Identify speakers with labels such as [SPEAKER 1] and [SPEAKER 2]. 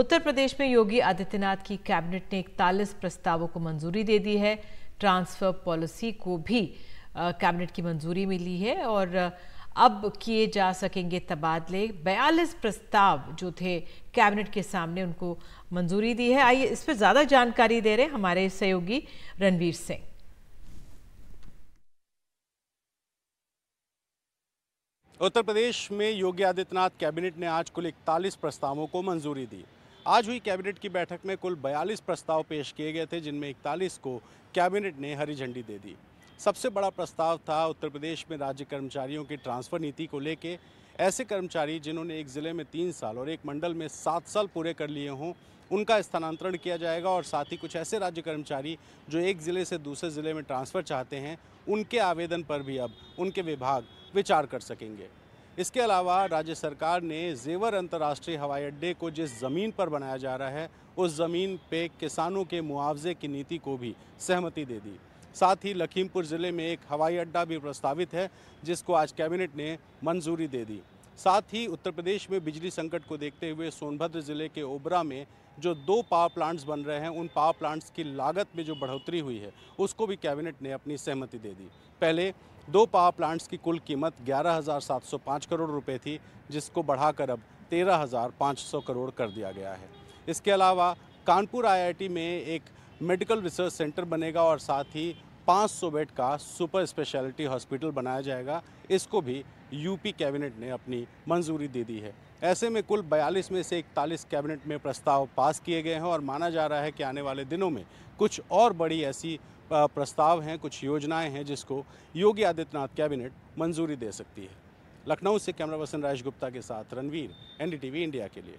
[SPEAKER 1] उत्तर प्रदेश में योगी आदित्यनाथ की कैबिनेट ने इकतालीस प्रस्तावों को मंजूरी दे दी है ट्रांसफर पॉलिसी को भी कैबिनेट की मंजूरी मिली है और अब किए जा सकेंगे तबादले 42 प्रस्ताव जो थे कैबिनेट के सामने उनको मंजूरी दी है आइए इस पर ज़्यादा जानकारी दे रहे हमारे सहयोगी रणवीर
[SPEAKER 2] सिंह उत्तर प्रदेश में योगी आदित्यनाथ कैबिनेट ने आज कुल इकतालीस प्रस्तावों को मंजूरी दी आज हुई कैबिनेट की बैठक में कुल 42 प्रस्ताव पेश किए गए थे जिनमें 41 को कैबिनेट ने हरी झंडी दे दी सबसे बड़ा प्रस्ताव था उत्तर प्रदेश में राज्य कर्मचारियों की ट्रांसफ़र नीति को लेके ऐसे कर्मचारी जिन्होंने एक ज़िले में तीन साल और एक मंडल में सात साल पूरे कर लिए हों उनका स्थानांतरण किया जाएगा और साथ ही कुछ ऐसे राज्य कर्मचारी जो एक ज़िले से दूसरे ज़िले में ट्रांसफ़र चाहते हैं उनके आवेदन पर भी अब उनके विभाग विचार कर सकेंगे इसके अलावा राज्य सरकार ने जेवर अंतर्राष्ट्रीय हवाई अड्डे को जिस ज़मीन पर बनाया जा रहा है उस ज़मीन पे किसानों के मुआवजे की नीति को भी सहमति दे दी साथ ही लखीमपुर ज़िले में एक हवाई अड्डा भी प्रस्तावित है जिसको आज कैबिनेट ने मंजूरी दे दी साथ ही उत्तर प्रदेश में बिजली संकट को देखते हुए सोनभद्र ज़िले के ओबरा में जो दो पावर प्लांट्स बन रहे हैं उन पावर प्लांट्स की लागत में जो बढ़ोतरी हुई है उसको भी कैबिनेट ने अपनी सहमति दे दी पहले दो पावर प्लांट्स की कुल कीमत 11,705 करोड़ रुपए थी जिसको बढ़ाकर अब 13,500 करोड़ कर दिया गया है इसके अलावा कानपुर आईआईटी में एक मेडिकल रिसर्च सेंटर बनेगा और साथ ही 500 बेड का सुपर स्पेशलिटी हॉस्पिटल बनाया जाएगा इसको भी यूपी कैबिनेट ने अपनी मंजूरी दे दी है ऐसे में कुल 42 में से इकतालीस कैबिनेट में प्रस्ताव पास किए गए हैं और माना जा रहा है कि आने वाले दिनों में कुछ और बड़ी ऐसी प्रस्ताव हैं कुछ योजनाएं हैं जिसको योगी आदित्यनाथ कैबिनेट मंजूरी दे सकती है लखनऊ से कैमरा पर्सन राजेश गुप्ता के साथ रणवीर एनडीटीवी इंडिया के लिए